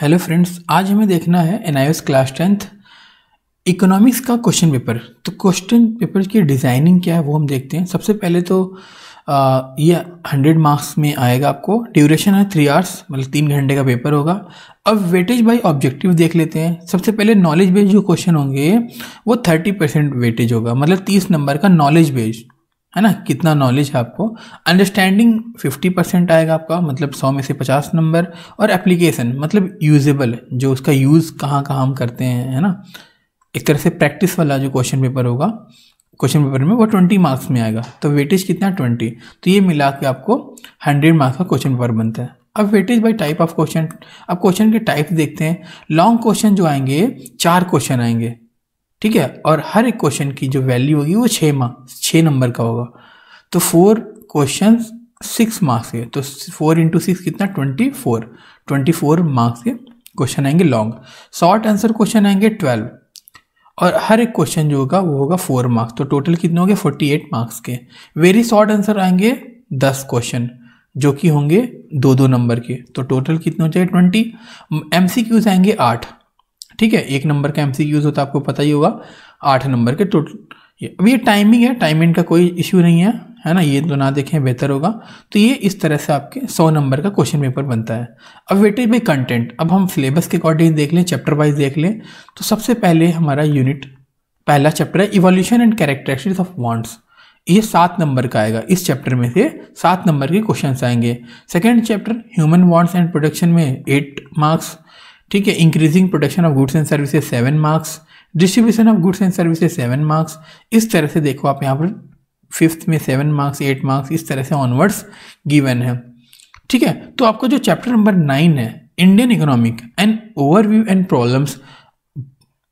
hello friends आज हमें देखना है एन क्लास टेंथ इकोनॉमिक्स का क्वेश्चन पेपर तो क्वेश्चन पेपर की डिज़ाइनिंग क्या है वो हम देखते हैं सबसे पहले तो आ, ये हंड्रेड मार्क्स में आएगा आपको ड्यूरेशन है थ्री आवर्स मतलब तीन घंटे का पेपर होगा अब वेटेज बाय ऑब्जेक्टिव देख लेते हैं सबसे पहले नॉलेज बेस्ड जो क्वेश्चन होंगे वो थर्टी परसेंट वेटेज होगा मतलब तीस नंबर का नॉलेज बेस्ड है ना कितना नॉलेज है आपको अंडरस्टैंडिंग 50 परसेंट आएगा आपका मतलब 100 में से 50 नंबर और एप्लीकेशन मतलब यूजेबल जो उसका यूज़ कहाँ कहाँ हम करते हैं है ना एक तरह से प्रैक्टिस वाला जो क्वेश्चन पेपर होगा क्वेश्चन पेपर में वो ट्वेंटी मार्क्स में आएगा तो वेटेज कितना ट्वेंटी तो ये मिला के आपको हंड्रेड मार्क्स का क्वेश्चन पेपर बनता है अब weightage by type of question अब क्वेश्चन के टाइप देखते हैं लॉन्ग क्वेश्चन जो आएंगे चार क्वेश्चन आएंगे ठीक है और हर एक क्वेश्चन की जो वैल्यू होगी वो छः मार्क्स छः नंबर का होगा तो फोर क्वेश्चन सिक्स मार्क्स के तो फोर इंटू सिक्स कितना twenty four twenty four marks के क्वेश्चन आएंगे लॉन्ग शॉर्ट आंसर क्वेश्चन आएंगे ट्वेल्व और हर एक क्वेश्चन जो होगा वो होगा फोर मार्क्स तो टोटल कितने होंगे फोर्टी एट मार्क्स के वेरी शॉर्ट आंसर आएंगे दस क्वेश्चन जो कि होंगे दो दो नंबर के तो टोटल कितने हो जाएंगे ट्वेंटी एम सी क्यूज आएंगे आठ ठीक है एक नंबर का एम होता है आपको पता ही होगा आठ नंबर के टोटल अब ये टाइमिंग है टाइमिंग का कोई इश्यू नहीं है है ना ये तो ना देखें बेहतर होगा तो ये इस तरह से आपके सौ नंबर का क्वेश्चन पेपर बनता है अब वेटेज बाई कंटेंट अब हम सिलेबस के अकॉर्डिंग देख लें चैप्टर वाइज देख लें तो सबसे पहले हमारा यूनिट पहला चैप्टर है evolution and characteristics of wants ये सात नंबर का आएगा इस चैप्टर में से सात नंबर के क्वेश्चन आएंगे second chapter human wants and production में एट मार्क्स ठीक है increasing production of goods and services seven marks distribution of goods and services seven marks इस तरह से देखो आप यहाँ पर फिफ्थ में सेवन मार्क्स एट मार्क्स इस तरह से ऑनवर्ड्स गिवन है ठीक है तो आपका जो चैप्टर नंबर नाइन है Indian economic and overview and problems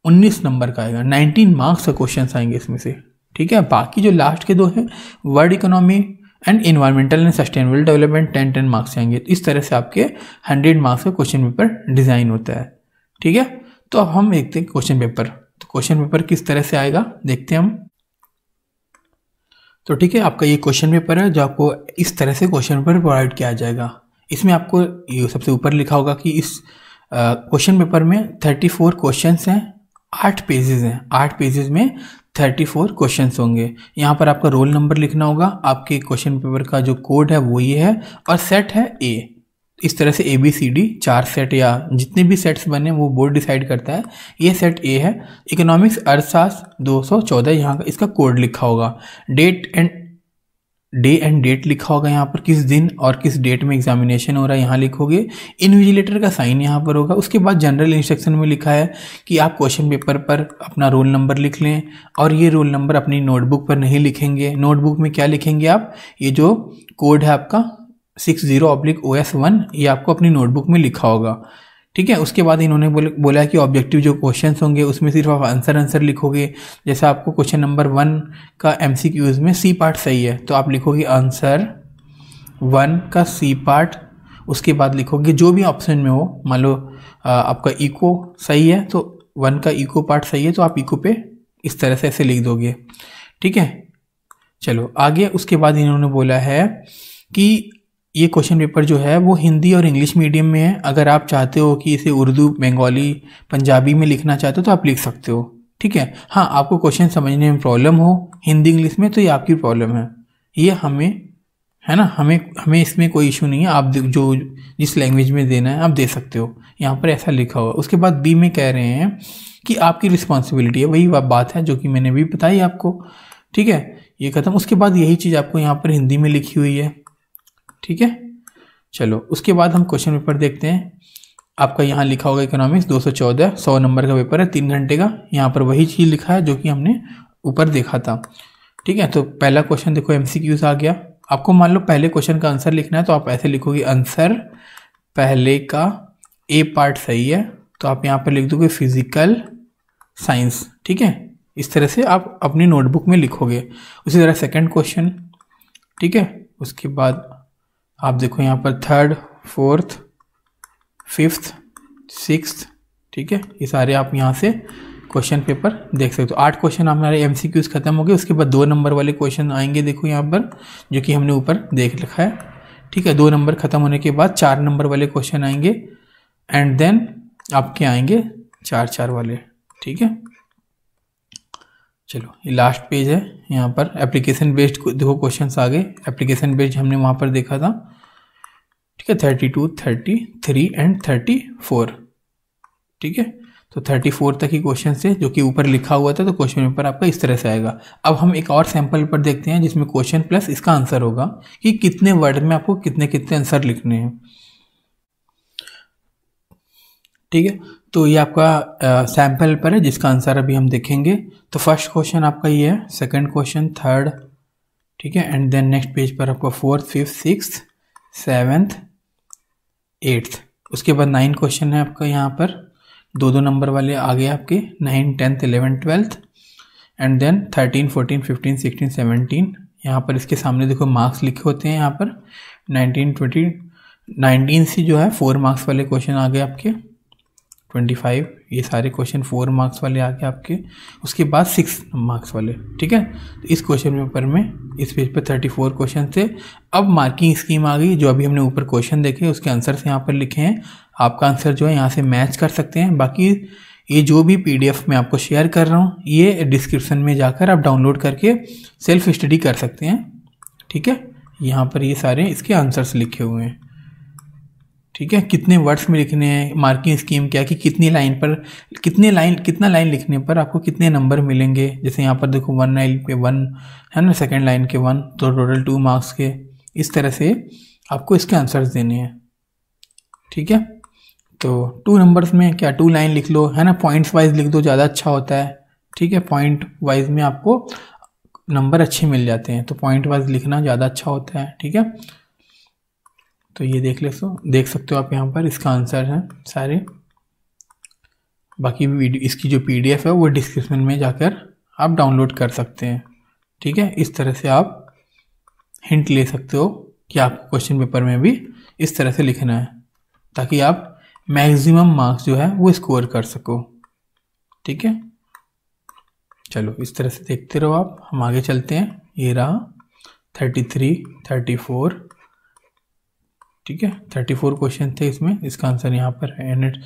उन्नीस नंबर का आएगा नाइनटीन मार्क्स का क्वेश्चन आएंगे इसमें से ठीक है बाकी जो लास्ट के दो हैं world economy and environmental and sustainable development ten ten marks आएंगे तो इस तरह से आपके हंड्रेड मार्क्स का क्वेश्चन पेपर डिज़ाइन होता है ठीक है तो अब हम देखते हैं क्वेश्चन पेपर तो क्वेश्चन पेपर किस तरह से आएगा देखते हैं हम तो ठीक है आपका ये क्वेश्चन पेपर है जो आपको इस तरह से क्वेश्चन पेपर प्रोवाइड किया जाएगा इसमें आपको ये सबसे ऊपर लिखा होगा कि इस क्वेश्चन पेपर में थर्टी फोर क्वेश्चन हैं आठ पेजेस हैं आठ पेजेस में थर्टी फोर क्वेश्चन होंगे यहाँ पर आपका रोल नंबर लिखना होगा आपके क्वेश्चन पेपर का जो कोड है वो ये है और सेट है ए इस तरह से ए बी सी डी चार सेट या जितने भी सेट्स बने वो बोर्ड डिसाइड करता है ये सेट ए है इकोनॉमिक्स अर्थशास्त्र दो सौ चौदह यहाँ का इसका कोड लिखा होगा date and day and date लिखा होगा यहाँ पर किस दिन और किस डेट में एग्जामिनेशन हो रहा है यहाँ लिखोगे इन्विजिलेटर का साइन यहाँ पर होगा उसके बाद जनरल इंस्ट्रक्शन में लिखा है कि आप क्वेश्चन पेपर पर अपना रोल नंबर लिख लें और ये रोल नंबर अपनी नोटबुक पर नहीं लिखेंगे नोटबुक में क्या लिखेंगे आप ये जो कोड है आपका six zero oblique O S one ये आपको अपनी नोटबुक में लिखा होगा ठीक है उसके बाद इन्होंने बोला कि ऑब्जेक्टिव जो क्वेश्चन होंगे उसमें सिर्फ आप आंसर आंसर लिखोगे जैसे आपको क्वेश्चन नंबर वन का एम में सी पार्ट सही है तो आप लिखोगे आंसर वन का सी पार्ट उसके बाद लिखोगे जो भी ऑप्शन में हो मान लो आपका इको सही है तो वन का इको पार्ट सही है तो आप इको पे इस तरह से ऐसे लिख दोगे ठीक है चलो आगे उसके बाद इन्होंने बोला है कि ये क्वेश्चन पेपर जो है वो हिंदी और इंग्लिश मीडियम में है अगर आप चाहते हो कि इसे उर्दू बंगाली पंजाबी में लिखना चाहते हो तो आप लिख सकते हो ठीक है हाँ आपको क्वेश्चन समझने में प्रॉब्लम हो हिंदी इंग्लिश में तो ये आपकी प्रॉब्लम है ये हमें है ना हमें हमें इसमें कोई इशू नहीं है आप जो जिस लैंग्वेज में देना है आप दे सकते हो यहाँ पर ऐसा लिखा हुआ उसके बाद बी में कह रहे हैं कि आपकी रिस्पॉन्सिबिलिटी है वही बात है जो कि मैंने भी बताई आपको ठीक है ये ख़त्म उसके बाद यही चीज़ आपको यहाँ पर हिंदी में लिखी हुई है ठीक है चलो उसके बाद हम क्वेश्चन पेपर देखते हैं आपका यहाँ लिखा होगा इकोनॉमिक्स 214 सौ नंबर का पेपर है तीन घंटे का यहाँ पर वही चीज़ लिखा है जो कि हमने ऊपर देखा था ठीक है तो पहला क्वेश्चन देखो एम आ गया आपको मान लो पहले क्वेश्चन का आंसर लिखना है तो आप ऐसे लिखोगे आंसर पहले का ए पार्ट सही है तो आप यहाँ पर लिख दोगे फिजिकल साइंस ठीक है इस तरह से आप अपनी नोटबुक में लिखोगे उसी तरह सेकंड क्वेश्चन ठीक है उसके बाद आप देखो यहाँ पर थर्ड फोर्थ फिफ्थ सिक्स ठीक है ये सारे आप यहाँ से क्वेश्चन पेपर देख सकते हो तो आठ क्वेश्चन हमारे एम सी क्यूज़ खत्म हो गए उसके बाद दो नंबर वाले क्वेश्चन आएंगे देखो यहाँ पर जो कि हमने ऊपर देख रखा है ठीक है दो नंबर ख़त्म होने के बाद चार नंबर वाले क्वेश्चन आएंगे एंड देन आपके आएंगे चार चार वाले ठीक है चलो ये लास्ट पेज है यहाँ पर एप्लीकेशन बेस्ड देखो क्वेश्चन आ गए एप्लीकेशन बेस्ड हमने वहाँ पर देखा था ठीक है thirty two thirty three and thirty four ठीक है तो थर्टी फोर तक ही क्वेश्चन है जो कि ऊपर लिखा हुआ था तो क्वेश्चन पेपर आपका इस तरह से आएगा अब हम एक और सैम्पल पर देखते हैं जिसमें क्वेश्चन प्लस इसका आंसर होगा कि कितने वर्ड में आपको कितने कितने आंसर लिखने हैं ठीक है तो ये आपका सैम्पल पर है जिसका आंसर अभी हम देखेंगे तो फर्स्ट क्वेश्चन आपका ये है सेकंड क्वेश्चन थर्ड ठीक है एंड देन नेक्स्ट पेज पर आपका fourth fifth six seventh eighth उसके बाद नाइन क्वेश्चन है आपका यहाँ पर दो दो नंबर वाले आ गए आपके nine tenth eleven twelfth and then thirteen fourteen fifteen sixteen seventeen यहाँ पर इसके सामने देखो मार्क्स लिखे होते हैं यहाँ पर नाइनटीन ट्वेंटी नाइनटीन से जो है फोर मार्क्स वाले क्वेश्चन आ गए आपके ट्वेंटी फाइव ये सारे क्वेश्चन फोर मार्क्स वाले आ गए आपके उसके बाद सिक्स मार्क्स वाले ठीक है तो इस क्वेश्चन पेपर में इस पेज पर थर्टी फोर क्वेश्चन थे अब मार्किंग स्कीम आ गई जो अभी हमने ऊपर क्वेश्चन देखे उसके आंसर्स यहाँ पर लिखे हैं आपका आंसर जो है यहाँ से मैच कर सकते हैं बाकी ये जो भी पी एफ मैं आपको शेयर कर रहा हूँ ये डिस्क्रिप्शन में जाकर आप डाउनलोड करके सेल्फ स्टडी कर सकते हैं ठीक है यहाँ पर ये सारे इसके आंसर्स लिखे हुए हैं ठीक है कितने वर्ड्स में लिखने हैं मार्किंग स्कीम क्या कि कितनी लाइन पर कितने लाइन कितना लाइन लिखने पर आपको कितने नंबर मिलेंगे जैसे यहाँ पर देखो वन लाइन पे वन है ना सेकेंड लाइन के वन तो टोटल टू मार्क्स के इस तरह से आपको इसके आंसर्स देने हैं ठीक है तो टू नंबर्स में क्या टू लाइन लिख लो है ना पॉइंट्स वाइज लिख दो ज़्यादा अच्छा होता है ठीक है पॉइंट वाइज में आपको नंबर अच्छे मिल जाते हैं तो पॉइंट वाइज लिखना ज़्यादा अच्छा होता है ठीक है तो ये देख ले सो देख सकते हो आप यहाँ पर इसका आंसर है सारे बाकी वीडियो इसकी जो पीडीएफ है वो डिस्क्रिप्शन में जाकर आप डाउनलोड कर सकते हैं ठीक है इस तरह से आप हिंट ले सकते हो कि आपको क्वेश्चन पेपर में भी इस तरह से लिखना है ताकि आप मैक्सिमम मार्क्स जो है वो स्कोर कर सको ठीक है चलो इस तरह से देखते रहो आप हम आगे चलते हैं ये रहा थर्टी थ्री थर्टी फोर ठीक है थर्टी फोर क्वेश्चन थे इसमें इसका आंसर यहाँ पर एंड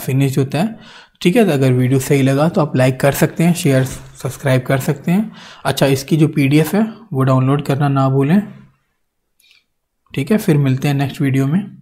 फिनिश uh, होता है ठीक है तो अगर वीडियो सही लगा तो आप लाइक कर सकते हैं शेयर सब्सक्राइब कर सकते हैं अच्छा इसकी जो पीडीएफ है वो डाउनलोड करना ना भूलें ठीक है फिर मिलते हैं नेक्स्ट वीडियो में